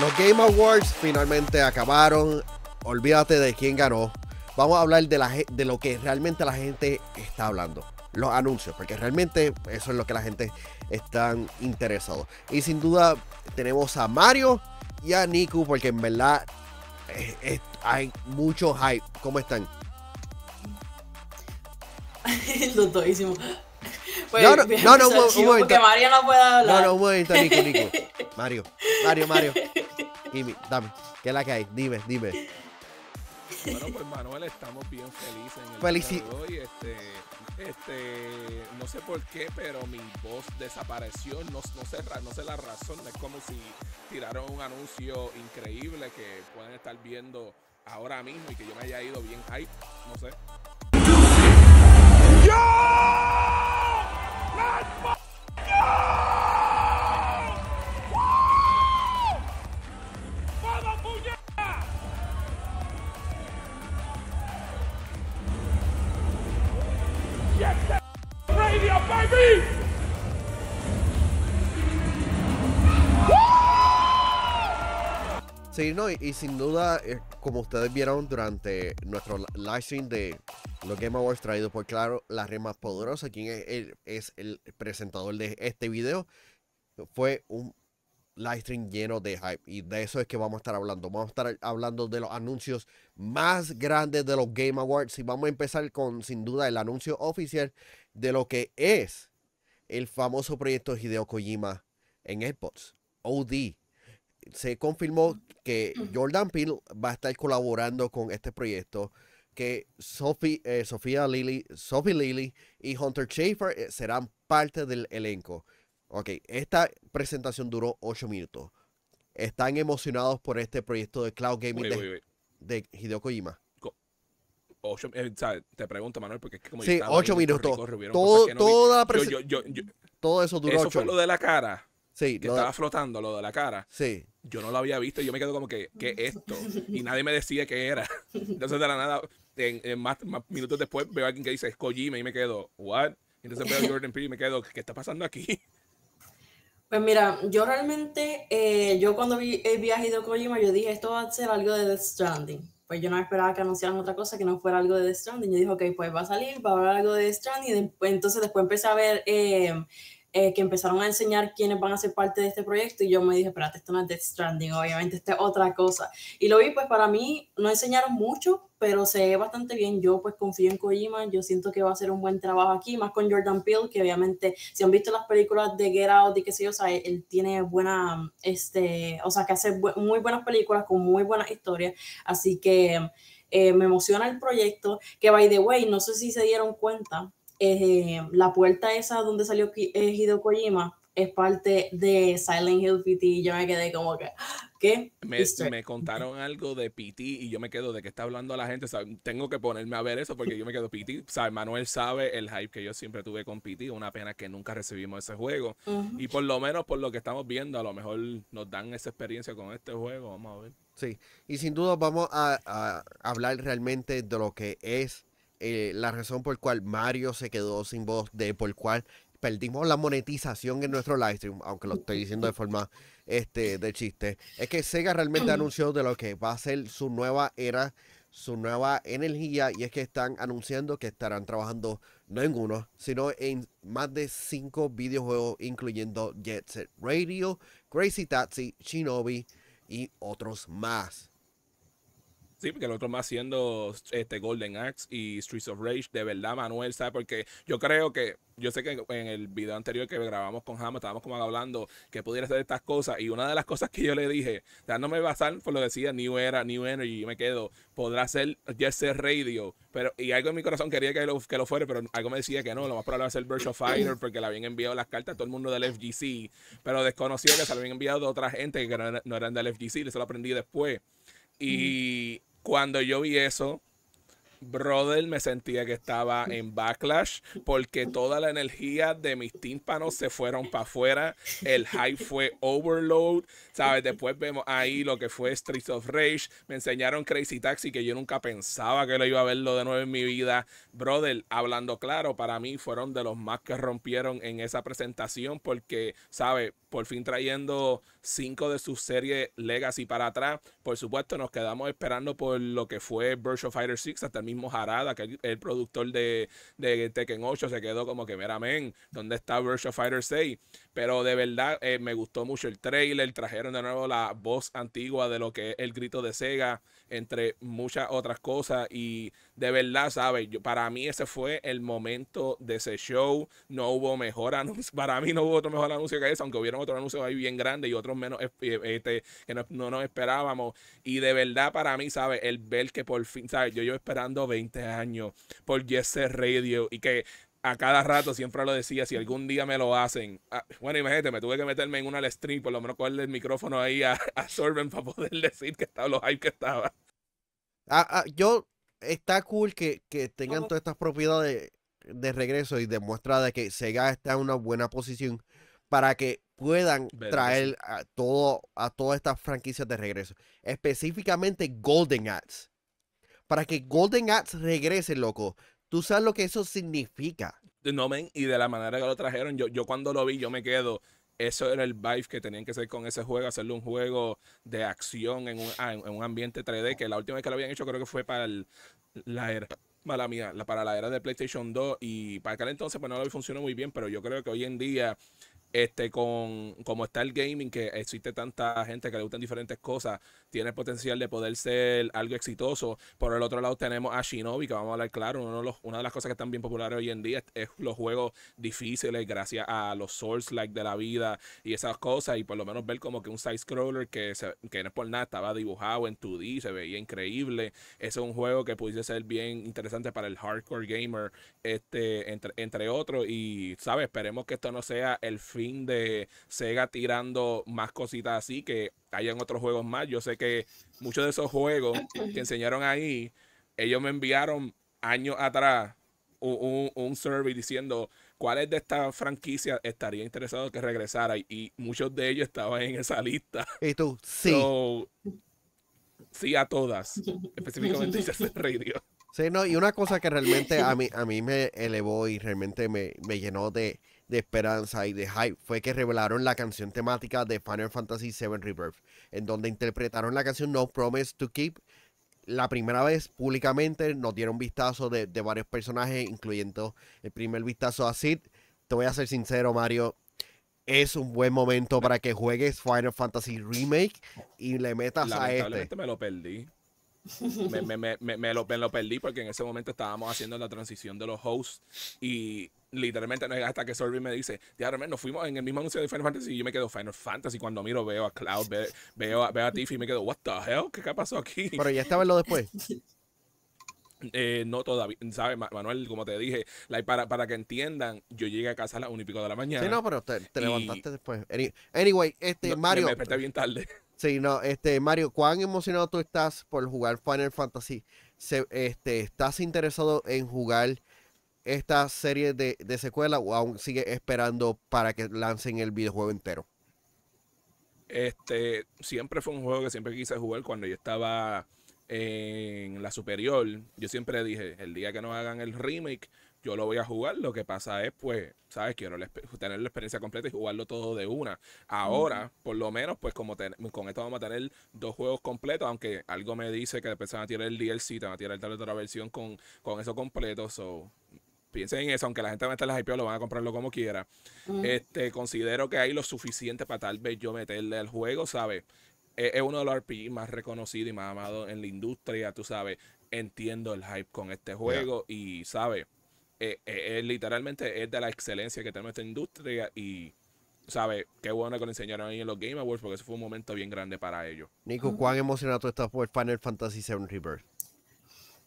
Los Game Awards finalmente acabaron. Olvídate de quién ganó. Vamos a hablar de, lo que realmente la gente está hablando. Los anuncios, porque realmente eso es lo que la gente está interesado. Y sin duda tenemos a Mario y a Niku, porque en verdad eh, hay mucho hype. ¿Cómo están? lo pues, no, no, no, Porque Mario no puede hablar. No, no, un momento, Nico. Mario, Mario, Mario. Y dame, ¿qué es la que hay? Dime, dime. Bueno, pues Manuel, estamos bien felices en Este, este, no sé por qué, pero mi voz desapareció. No, sé, no sé la razón. Es como si tiraron un anuncio increíble que pueden estar viendo ahora mismo y que yo me haya ido bien hype. No sé. ¡Yo! Sí, no, y, sin duda, eh, como ustedes vieron durante nuestro live stream de los Game Awards traído por Claro, la red más poderosa, quien es es el presentador de este video, fue un live stream lleno de hype. Y de eso es que vamos a estar hablando. Vamos a estar hablando de los anuncios más grandes de los Game Awards. Y vamos a empezar con, sin duda, el anuncio oficial de lo que es el famoso proyecto Hideo Kojima en AirPods, OD. Se confirmó que Jordan Peele va a estar colaborando con este proyecto, que Sophie, eh, Sofía Lilly, Sophie Lily y Hunter Schaefer eh, serán parte del elenco. Ok, esta presentación duró ocho minutos. Están emocionados por este proyecto de cloud gaming de Hideo Kojima ocho, eh, te pregunto, Manuel, porque es que como sí, yo minutos. todo, Todo eso duró eso Fue lo de la cara. Sí, que estaba flotando lo de la cara. Sí. Yo no lo había visto y yo me quedo como que, ¿qué es esto? Y nadie me decía qué era. Entonces, de la nada, más, minutos después veo a alguien que dice, es Kojima y me quedo, ¿what? Y entonces veo a Jordan Peele y me quedo, ¿qué está pasando aquí? Pues mira, yo realmente, eh, yo cuando vi el viaje de Kojima, yo dije, esto va a ser algo de Death Stranding pues yo no esperaba que anunciaran otra cosa que no fuera algo de The y Yo dije, ok, pues va a salir, va a haber algo de The Y entonces después empecé a ver eh, eh, que empezaron a enseñar quiénes van a ser parte de este proyecto y yo me dije, espérate, esto no es Death Stranding, obviamente, esto es otra cosa. Y lo vi, pues para mí no enseñaron mucho, pero se ve bastante bien. Yo pues confío en Kojima, yo siento que va a hacer un buen trabajo aquí, más con Jordan Peele, que obviamente si han visto las películas de Get Out y que sé yo, o sea, él, tiene buena, este, o sea, que hace muy buenas películas con muy buenas historias, así que... Eh, me emociona el proyecto, que by the way, no sé si se dieron cuenta, eh, la puerta esa donde salió eh, Hideo Kojima es parte de Silent Hill PT y yo me quedé como que, ¿qué? Me, me, contaron algo de PT y yo me quedo de qué está hablando la gente, tengo que ponerme a ver eso porque yo me quedo PT, o Manuel sabe el hype que yo siempre tuve con PT, una pena que nunca recibimos ese juego y por lo menos por lo que estamos viendo, a lo mejor nos dan esa experiencia con este juego, vamos a ver. Sí, y sin duda vamos a hablar realmente de lo que es eh, la razón por cual Mario se quedó sin voz, de por cual perdimos la monetización en nuestro live stream, aunque lo estoy diciendo de forma este, de chiste, es que Sega realmente anunció de lo que va a ser su nueva era, su nueva energía, y es que están anunciando que estarán trabajando no en uno, sino en más de cinco videojuegos, incluyendo Jet Set Radio, Crazy Taxi, Shinobi y otros más. Sí, porque el otro más siendo este, Golden Axe y Streets of Rage. De verdad, Manuel, ¿sabes? Porque yo creo que, yo sé que en el video anterior que grabamos con Hammer, estábamos como hablando que pudiera ser estas cosas. Y una de las cosas que yo le dije, dándome basar por lo decía New Era, New Energy, y me quedo, podrá ser Jesse Radio. Pero, y algo en mi corazón quería que lo, que lo fuera, pero algo me decía que no, lo más probable va a Virtual Fighter, porque le habían enviado las cartas a todo el mundo del FGC, pero desconocía que se lo habían enviado a otra gente que no, eran del FGC, eso lo aprendí después. Y cuando yo vi eso, Brother, me sentía que estaba en backlash porque toda la energía de mis tímpanos se fueron para afuera. El hype fue overload. ¿Sabes? Después vemos ahí lo que fue Streets of Rage. Me enseñaron Crazy Taxi que yo nunca pensaba que lo iba a verlo de nuevo en mi vida. Brother, hablando claro, para mí fueron de los más que rompieron en esa presentación porque, ¿sabes? Por fin trayendo cinco de sus series Legacy para atrás. Por supuesto, nos quedamos esperando por lo que fue Virtual Fighter 6 hasta el mismo Harada, que el, productor de, de, Tekken 8, se quedó como que, mira, men, ¿dónde está Virtua Fighter 6? Pero de verdad eh, me gustó mucho el trailer, trajeron de nuevo la voz antigua de lo que es el grito de Sega entre muchas otras cosas. Y de verdad, ¿sabes? para mí ese fue el momento de ese show. No hubo mejor anuncio. Para mí no hubo otro mejor anuncio que ese, aunque hubieron otro anuncio ahí bien grande. y otros menos eh, eh, este, que no, nos esperábamos. Y de verdad, para mí, ¿sabes? El ver que por fin, ¿sabes? Yo llevo esperando 20 años por Jesse Radio y que a cada rato siempre lo decía, si algún día me lo hacen. Ah, bueno, imagínate, me tuve que meterme en una stream, por lo menos cogerle el micrófono ahí a, Sorben para poder decir que estaba los hype que estaba. Ah, ah, yo, está cool que, tengan todas estas propiedades de, regreso y demuestra de que Sega está en una buena posición para que puedan traer a, todo, a todas estas franquicias de regreso. Específicamente Golden Axe. Para que Golden Axe regrese, loco. Tú sabes lo que eso significa. No, men, y de la manera que lo trajeron, yo, yo cuando lo vi, yo me quedo. Eso era el vibe que tenían que hacer con ese juego, hacerle un juego de acción en un, ah, ambiente 3D, que la última vez que lo habían hecho creo que fue para la era, mala mía, para la era de PlayStation 2 y para aquel entonces pues no lo funcionó muy bien, pero yo creo que hoy en día este, con como está el gaming, que existe tanta gente que le gustan diferentes cosas, tiene el potencial de poder ser algo exitoso. Por el otro lado tenemos a Shinobi, que vamos a hablar claro, una de las cosas que están bien populares hoy en día es, los juegos difíciles gracias a los source like de la vida y esas cosas, y por lo menos ver como que un side scroller que, que no es por nada, estaba dibujado en 2D, se veía increíble. es un juego que pudiese ser bien interesante para el hardcore gamer, este, entre, entre otros, y sabes, esperemos que esto no sea el de Sega tirando más cositas así, que hayan otros juegos más. Yo sé que muchos de esos juegos que enseñaron ahí, ellos me enviaron años atrás un, un, survey diciendo cuáles de estas franquicias estaría interesado que regresara y, muchos de ellos estaban en esa lista. Y tú, sí. sí a todas, específicamente Radio. Sí, no, y una cosa que realmente a mí, a mí me elevó y realmente me, me llenó de, de esperanza y de hype fue que revelaron la canción temática de Final Fantasy VII Rebirth, en donde interpretaron la canción No Promise to Keep. La primera vez públicamente nos dieron vistazo de, varios personajes, incluyendo el primer vistazo a Sid. Te voy a ser sincero, Mario, es un buen momento para que juegues Final Fantasy Remake y le metas a este. me lo perdí me, me, me, lo, me, lo, perdí porque en ese momento estábamos haciendo la transición de los hosts y literalmente no hasta que Sorby me dice, ya nos fuimos en el mismo anuncio de Final Fantasy y yo me quedo Final Fantasy. Cuando miro veo a Cloud, veo, veo a, Tiffy y me quedo, what the hell, ¿qué, pasó aquí? Pero ya estaba en lo después. Eh, no todavía, ¿sabes, Manuel? Como te dije, para, para que entiendan, yo llegué a casa a las 1 y pico de la mañana. Sí, no, pero te, levantaste después. Anyway, este, Mario. Me desperté bien tarde. Sí, no, este, Mario, ¿cuán emocionado tú estás por jugar Final Fantasy? este, ¿Estás interesado en jugar esta serie de, de secuela o aún sigues esperando para que lancen el videojuego entero? Este, siempre fue un juego que siempre quise jugar cuando yo estaba en la superior. Yo siempre dije, el día que nos hagan el remake, yo lo voy a jugar. Lo que pasa es, pues, ¿sabes? Quiero tener la experiencia completa y jugarlo todo de una. Ahora, por lo menos, pues, como con esto vamos a tener dos juegos completos, aunque algo me dice que después van a tirar el DLC, te van a tirar tal otra versión con, con eso completo. So, piensen en eso, aunque la gente va a estar hype lo van a comprarlo como quiera. Este, considero que hay lo suficiente para tal vez yo meterle al juego, ¿sabes? E, es, uno de los RPG más reconocidos y más amados en la industria, tú sabes. Entiendo el hype con este juego y, ¿sabes? Eh, eh, literalmente es de la excelencia que tenemos esta industria y, sabe Qué bueno que lo enseñaron ahí en los Game Awards porque eso fue un momento bien grande para ellos. Nico, ¿cuán emocionado estás por Final Fantasy VII Rebirth?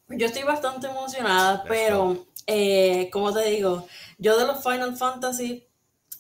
Yo estoy bastante emocionada, pero eh, como te digo, yo de los Final Fantasy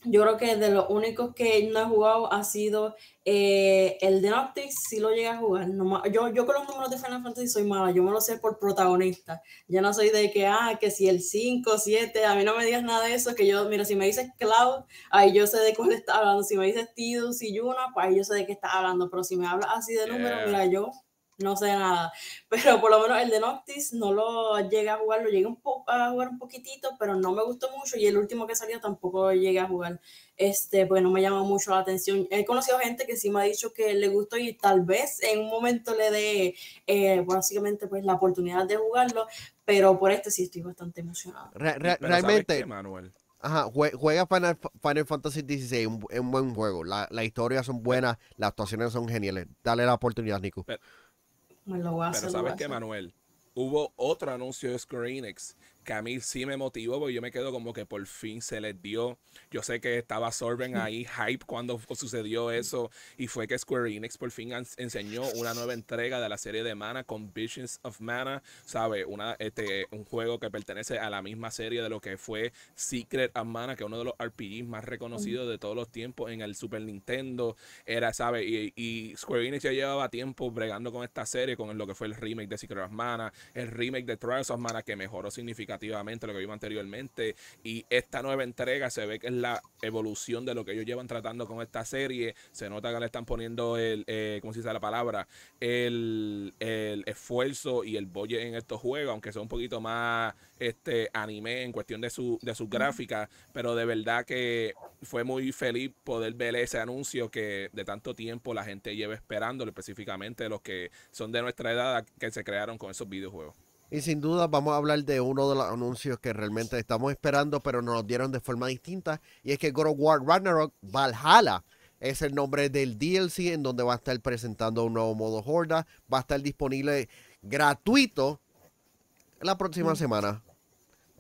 yo creo que de los únicos que no he jugado ha sido eh, el de Noctis, si lo llega a jugar. yo, yo con los números de Final Fantasy soy mala, yo me lo sé por protagonista. yo no soy de que, ah, que si el 5, 7, a mí no me digas nada de eso, que yo, mira, si me dices Cloud, ahí yo sé de cuál está hablando. Si me dices Tidus y Yuna, pues ahí yo sé de qué está hablando. Pero si me hablas así de números, mira, yo no sé nada. Pero por lo menos el de Noctis no lo llegué a jugar, lo llegué un a jugar un poquitito, pero no me gustó mucho. Y el último que salió tampoco llegué a jugar, este, porque no me llamó mucho la atención. He conocido gente que sí me ha dicho que le gustó y tal vez en un momento le dé eh, básicamente pues la oportunidad de jugarlo, pero por este sí estoy bastante emocionado. realmente, Manuel. Ajá, juega Final, Fantasy XVI, es un buen juego. Las la historias son buenas, las actuaciones son geniales. Dale la oportunidad, Nico. Pero sabes que, Manuel, hubo otro anuncio de Square que a mí sí me motivó, porque yo me quedo como que por fin se les dio. Yo sé que estaba Sorben ahí hype cuando sucedió eso, y fue que Square Enix por fin enseñó una nueva entrega de la serie de Mana con Visions of Mana, ¿sabe? Una, este, un juego que pertenece a la misma serie de lo que fue Secret of Mana, que es uno de los RPGs más reconocidos de todos los tiempos en el Super Nintendo. Era, ¿sabe? Y, y Square Enix ya llevaba tiempo bregando con esta serie, con lo que fue el remake de Secret of Mana, el remake de Trials of Mana, que mejoró significativamente lo que vimos anteriormente. Y esta nueva entrega se ve que es la evolución de lo que ellos llevan tratando con esta serie. Se nota que le están poniendo el, eh, ¿cómo se dice la palabra? El, esfuerzo y el bolle en estos juegos, aunque sea un poquito más este anime en cuestión de su, de Pero de verdad que fue muy feliz poder ver ese anuncio que de tanto tiempo la gente lleva esperando, específicamente los que son de nuestra edad que se crearon con esos videojuegos. Y sin duda vamos a hablar de uno de los anuncios que realmente estamos esperando, pero nos dieron de forma distinta. Y es que God of War Ragnarok Valhalla es el nombre del DLC en donde va a estar presentando un nuevo modo Horda. Va a estar disponible gratuito la próxima mm. semana.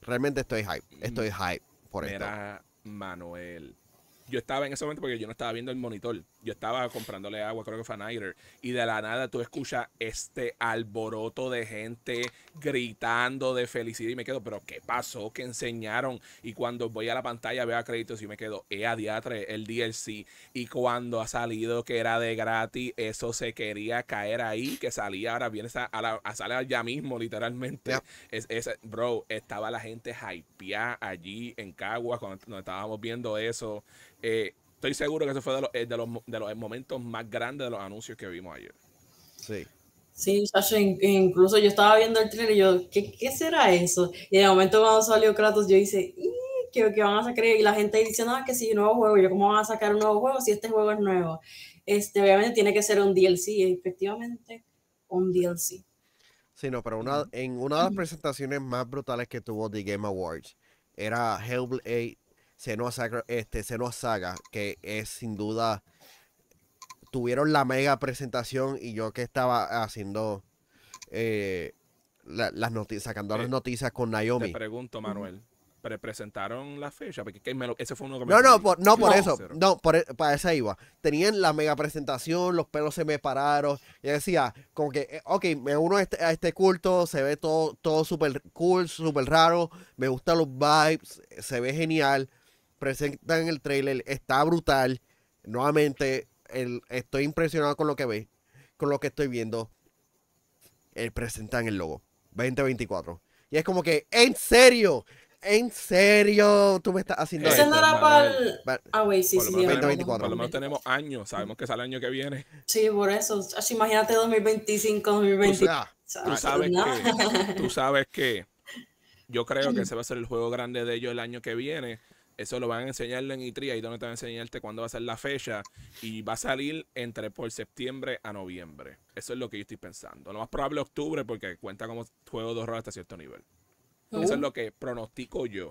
Realmente estoy hype. Mm. Estoy hype por Mira, esto. Manuel. Yo estaba en ese momento porque yo no estaba viendo el monitor yo estaba comprándole agua, creo que fue a y de la nada tú escuchas este alboroto de gente gritando de felicidad y me quedo, pero ¿qué pasó? ¿Qué enseñaron? Y cuando voy a la pantalla veo a créditos y me quedo, eh, A diatre, el DLC. Y cuando ha salido que era de gratis, eso se quería caer ahí, que salía ahora, viene a, la, a sale ya mismo, literalmente. bro, estaba la gente hypeada allí en Cagua cuando, nos estábamos viendo eso. Eh, Estoy seguro que ese fue eh, de los, de los, momentos más grandes de los anuncios que vimos ayer. Sí. Sí, incluso yo estaba viendo el trailer y yo, ¿qué, será eso? Y en el momento cuando salió Kratos, yo hice, ¿qué van a sacar y la gente dice no, ah, que si un nuevo juego yo cómo van a sacar un nuevo juego si este juego es nuevo este obviamente tiene que ser un DLC efectivamente un DLC sí no pero una, en una de las presentaciones más brutales que tuvo The Game Awards era Hellblade Senua Saga, este, Saga, que es sin duda, tuvieron la mega presentación y yo que estaba haciendo eh, las noticias, sacando eh, las noticias con Naomi. Te pregunto, Manuel. presentaron la fecha, porque ese fue uno No, no, no por eso, no, e, para esa iba. Tenían la mega presentación, los pelos se me pararon, y decía, como que, eh, ok, me uno este, a este, culto, se ve todo, todo súper cool, súper raro, me gustan los vibes, se ve genial, presentan el trailer, está brutal. Nuevamente, estoy impresionado con lo que ve, con lo que estoy viendo. El, eh, presentan el logo 2024. Y es como que, ¿en serio? ¿En serio? Tú me estás haciendo Ah, güey, sí, por Lo menos, tenemos años. Sabemos que sale el año que viene. Sí, por eso. Imagínate 2025, 2026. tú, sabes que, tú sabes que yo creo que ese va a ser el juego grande de ellos el año que viene. Eso lo van a enseñarle en ITRIA e y donde te van a enseñarte cuándo va a ser la fecha y va a salir entre por septiembre a noviembre. Eso es lo que yo estoy pensando. Lo más probable octubre porque cuenta como juego de horror hasta cierto nivel. Oh. Eso es lo que pronostico yo.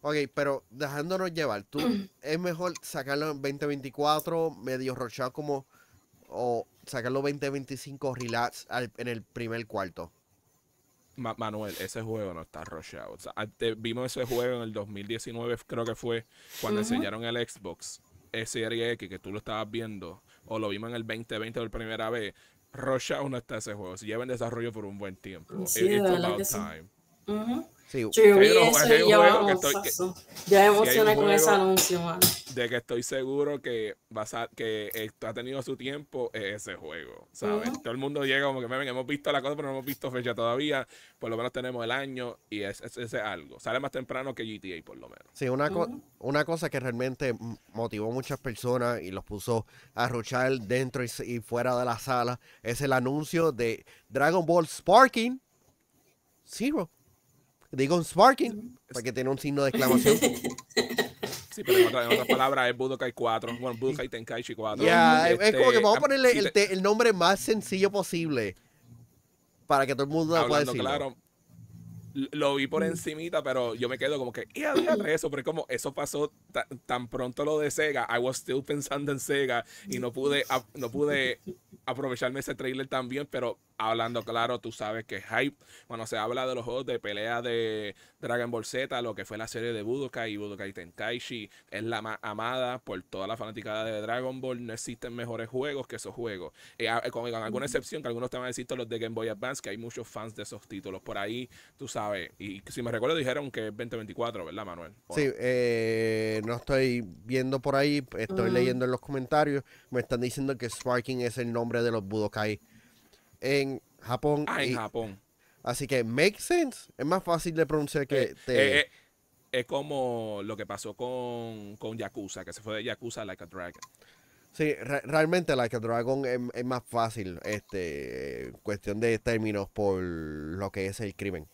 Ok, pero dejándonos llevar, ¿tú es mejor sacarlo en 2024 medio rochado como o sacarlo 2025 relax en el primer cuarto? Manuel, ese juego no está rocheado. Ah, vimos ese juego en el 2019, creo que fue, cuando enseñaron el Xbox eh, Series X, que tú lo estabas viendo, o lo vimos en el 2020 por primera vez. Rochea no está ese juego. Se lleva en desarrollo por un buen tiempo. it's about time. Sí, yo ya emocioné con ese anuncio, De que estoy seguro que, que esto ha tenido su tiempo ese juego, Todo el mundo llega como que, ven, hemos visto la cosa, pero no hemos visto fecha todavía. Por lo menos tenemos el año y es, algo. Sale más temprano que GTA, por lo menos. Sí, una, una cosa que realmente motivó a muchas personas y los puso a ruchar dentro y, fuera de la sala es el anuncio de Dragon Ball Sparking Zero. Digo Sparking, para que tiene un signo de exclamación. Sí, pero en, otra, otras palabras es Budokai 4, bueno, Budokai Tenkaichi 4. Yeah, es como este, que vamos a ponerle el, nombre más sencillo posible para que todo el mundo pueda decir. claro, lo vi por encimita, pero yo me quedo como que, y había eso, pero como eso pasó tan pronto lo de Sega, I was still pensando en Sega y no pude, no pude aprovecharme ese trailer también, pero hablando claro, tú sabes que hype. Cuando se habla de los juegos de pelea de Dragon Ball Z, lo que fue la serie de Budokai y Budokai Tenkaichi, es la más amada por toda la fanaticada de Dragon Ball. No existen mejores juegos que esos juegos. Eh, eh, con, alguna excepción, que algunos te van a los de Game Boy Advance, que hay muchos fans de esos títulos por ahí, tú sabes. Y si me recuerdo, dijeron que es 2024, ¿verdad, Manuel? Sí, eh, no? estoy viendo por ahí, estoy mm. leyendo en los comentarios. Me están diciendo que Sparking es el nombre de los Budokai en Japón. Ah, en Japón. Así que make sense. Es más fácil de pronunciar que eh, eh, eh, es como lo que pasó con, con Yakuza, que se fue de Yakuza a Like a Dragon. Sí, realmente Like a Dragon es, más fácil, este, cuestión de términos por lo que es el crimen.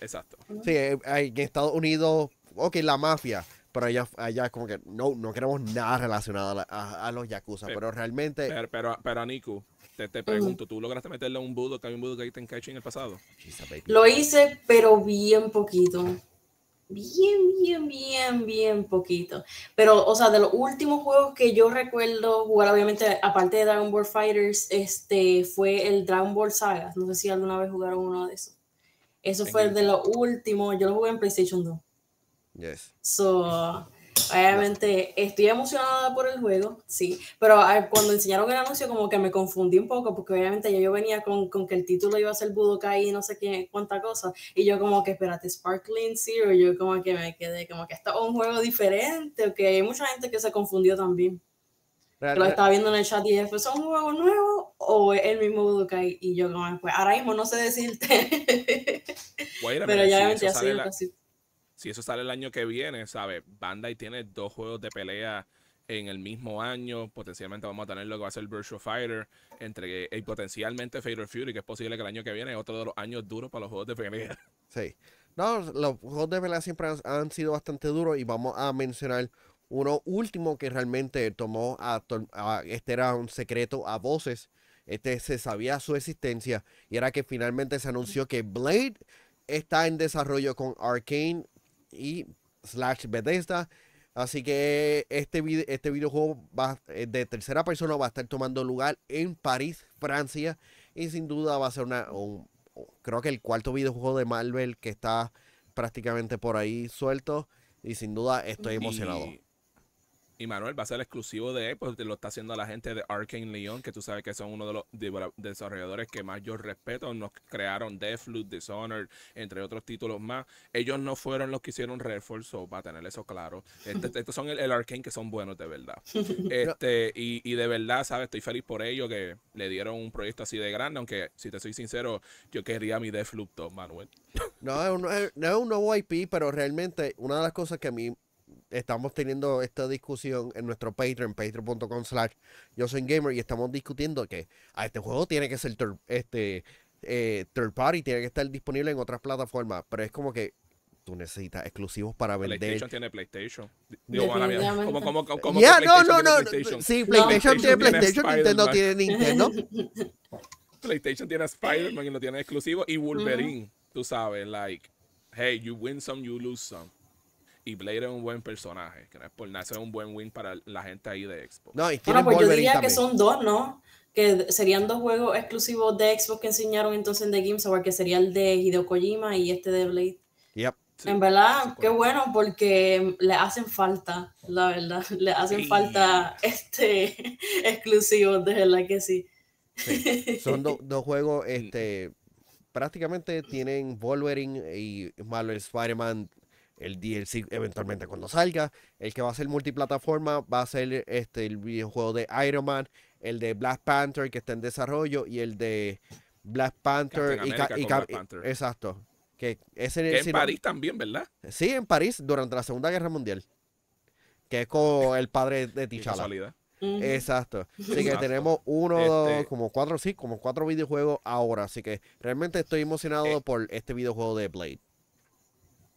Exacto. Sí, en Estados Unidos, ok, la mafia, pero allá, allá como que no, no queremos nada relacionado a, los Yakuza, pero, realmente... Pero, pero, pero Niku. Te, pregunto, ¿tú lograste meterle un budo, que un budo que en catching en el pasado? Lo hice, pero bien poquito. Bien, bien, bien, bien poquito. Pero, o sea, de los últimos juegos que yo recuerdo jugar, obviamente, aparte de Dragon Ball Fighters, este fue el Dragon Ball Saga. No sé si alguna vez jugaron uno de esos. Eso fue de los últimos. Yo lo jugué en PlayStation 2. Yes. So, Obviamente estoy emocionada por el juego, sí, pero ah, cuando enseñaron el anuncio como que me confundí un poco porque obviamente yo venía con, que el título iba a ser Budokai y no sé qué, cuánta cosa, y yo como que espérate, Sparkling Zero, yo como que me quedé como que esto es un juego diferente, que hay mucha gente que se confundió también. lo estaba viendo en el chat y dije, ¿es un juego nuevo o es el mismo Budokai? Y yo como, pues ahora mismo no sé decirte. pero ya me así si eso sale el año que viene, ¿sabes? Bandai tiene dos juegos de pelea en el mismo año. Potencialmente vamos a tener lo que va a ser Virtual Fighter. Entre y potencialmente Fatal Fury, que es posible que el año que viene es otro de los años duros para los juegos de pelea. Sí. No, los juegos de pelea siempre han, sido bastante duros y vamos a mencionar uno último que realmente tomó a, a, este era un secreto a voces. Este se sabía su existencia y era que finalmente se anunció que Blade está en desarrollo con Arkane y slash Bethesda. Así que este, video, este videojuego va, eh, de tercera persona va a estar tomando lugar en París, Francia. Y sin duda va a ser una. creo que el cuarto videojuego de Marvel que está prácticamente por ahí suelto. Y sin duda estoy emocionado. Y Manuel va a ser exclusivo de él, porque lo está haciendo la gente de Arkane Leon, que tú sabes que son uno de los desarrolladores que más yo respeto. Nos crearon Deathloop, Dishonored, entre otros títulos más. Ellos no fueron los que hicieron refuerzo, para tener eso claro. Este, estos son el, Arcane Arkane que son buenos de verdad. Este, y, de verdad, ¿sabes? Estoy feliz por ello que le dieron un proyecto así de grande, aunque si te soy sincero, yo quería mi Deathloop 2, Manuel. No, no es un nuevo IP, pero realmente una de las cosas que a mí estamos teniendo esta discusión en nuestro Patreon, patreon.com slash yo soy gamer, y estamos discutiendo que a este juego tiene que ser este, eh, third party, tiene que estar disponible en otras plataformas, pero es como que tú necesitas exclusivos para vender. PlayStation tiene PlayStation. Digo, PlayStation no, PlayStation? Sí, PlayStation, tiene PlayStation, Nintendo tiene Nintendo. PlayStation tiene Spider-Man y no tiene exclusivo y Wolverine, tú sabes, like, hey, you win some, you lose some. Y Blade es un buen personaje, que no es por nada, es un buen win para la gente ahí de Xbox. No, y bueno, pues yo diría que son dos, ¿no? Que serían dos juegos exclusivos de Xbox que enseñaron entonces en The Game Award, que sería el de Hideo Kojima y este de Blade. Yep. en verdad, qué bueno, porque le hacen falta, la verdad, le hacen falta este exclusivo, de verdad que sí. Son dos juegos, este, prácticamente tienen Wolverine y Marvel Spider-Man el DLC eventualmente cuando salga. El que va a ser multiplataforma va a ser este, el videojuego de Iron Man, el de Black Panther que está en desarrollo y el de Black Panther y, Exacto. Que ese, en París también, ¿verdad? Sí, en París durante la Segunda Guerra Mundial. Que es con el padre de T'Challa. Exacto. Así que tenemos uno, este dos, como cuatro, sí, como cuatro videojuegos ahora. Así que realmente estoy emocionado eh. por este videojuego de Blade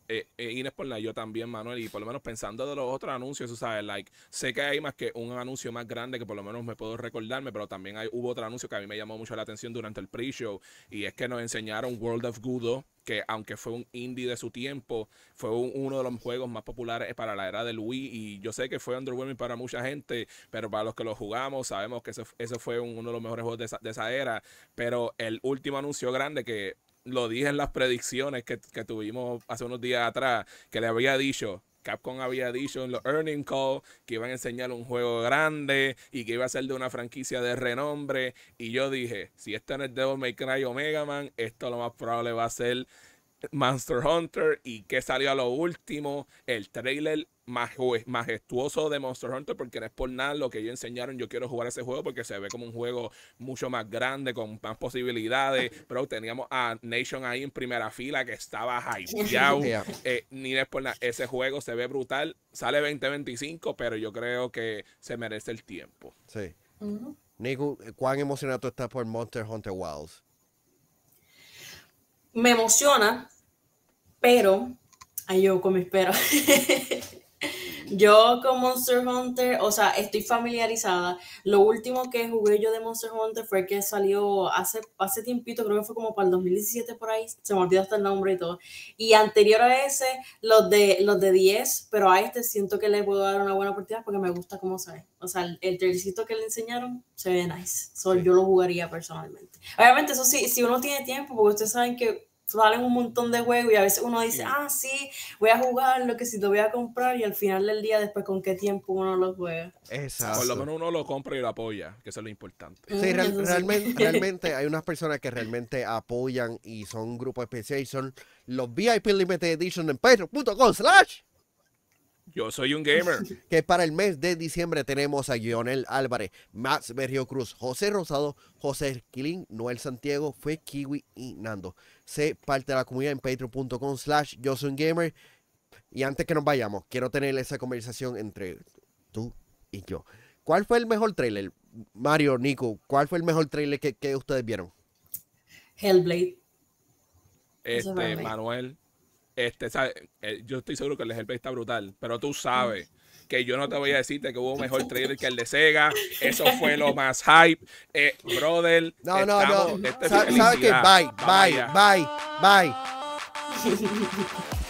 eh, Ines eh, por la yo también, Manuel, y por lo menos pensando de los otros anuncios, sabes, like, sé que hay más que un anuncio más grande que por lo menos me puedo recordarme, pero también hay, hubo otro anuncio que a mí me llamó mucho la atención durante el pre-show, y es que nos enseñaron World of Gudo, que aunque fue un indie de su tiempo, fue uno de los juegos más populares para la era del Wii, y yo sé que fue underwhelming para mucha gente, pero para los que lo jugamos, sabemos que ese, fue uno de los mejores juegos de esa, de esa era, pero el último anuncio grande que lo dije en las predicciones que, tuvimos hace unos días atrás, que le había dicho Capcom había dicho en los earning call que iban a enseñar un juego grande y que iba a ser de una franquicia de renombre. Y yo dije, si esto no es Devil May Cry o Mega Man, esto lo más probable va a ser Monster Hunter y que salió a lo último, el trailer majestuoso de Monster Hunter, porque no es por nada lo que ellos enseñaron, yo quiero jugar ese juego porque se ve como un juego mucho más grande, con más posibilidades, pero teníamos a Nation ahí en primera fila que estaba hypeado, eh, ni es por ese juego se ve brutal, sale 2025, pero yo creo que se merece el tiempo. Sí. Nico, eh, ¿cuán emocionado estás por Monster Hunter Wilds? Me emociona, pero, ay yo con mis yo con Monster Hunter, o sea, estoy familiarizada. Lo último que jugué yo de Monster Hunter fue que salió hace, hace tiempito, creo que fue como para el 2017 por ahí, se me olvidó hasta el nombre y todo. Y anterior a ese, los de, los de 10, pero a este siento que le puedo dar una buena oportunidad porque me gusta cómo se ve. O sea, el, el que le enseñaron se ve nice. Yo lo jugaría personalmente. Obviamente, eso sí, si uno tiene tiempo, porque ustedes saben que salen un montón de juegos y a veces uno dice, ah, sí, voy a jugar lo que si lo voy a comprar y al final del día después con qué tiempo uno lo juega. Exacto. Por lo menos uno lo compra y lo apoya, que eso es lo importante. Mm, sí, realmente, realmente hay unas personas que realmente apoyan y son un grupo especial y son los VIP Limited Edition en patreon.com slash yo soy un gamer. que para el mes de diciembre tenemos a Guionel Álvarez, Max Berrio Cruz, José Rosado, José Quilín, Noel Santiago, Fue Kiwi y Nando. Sé parte de la comunidad en patreon.com slash yo soy un gamer. Y antes que nos vayamos, quiero tener esa conversación entre tú y yo. ¿Cuál fue el mejor trailer? Mario, Nico, ¿cuál fue el mejor trailer que, que ustedes vieron? Hellblade. Este, Manuel. Este, eh, Yo estoy seguro que el de está brutal, pero tú sabes que yo no te voy a decirte que hubo un mejor trailer que el de Sega. Eso fue lo más hype. Eh, brother. No, no, no. Este ¿Sabes qué? bye, bye, bye. bye.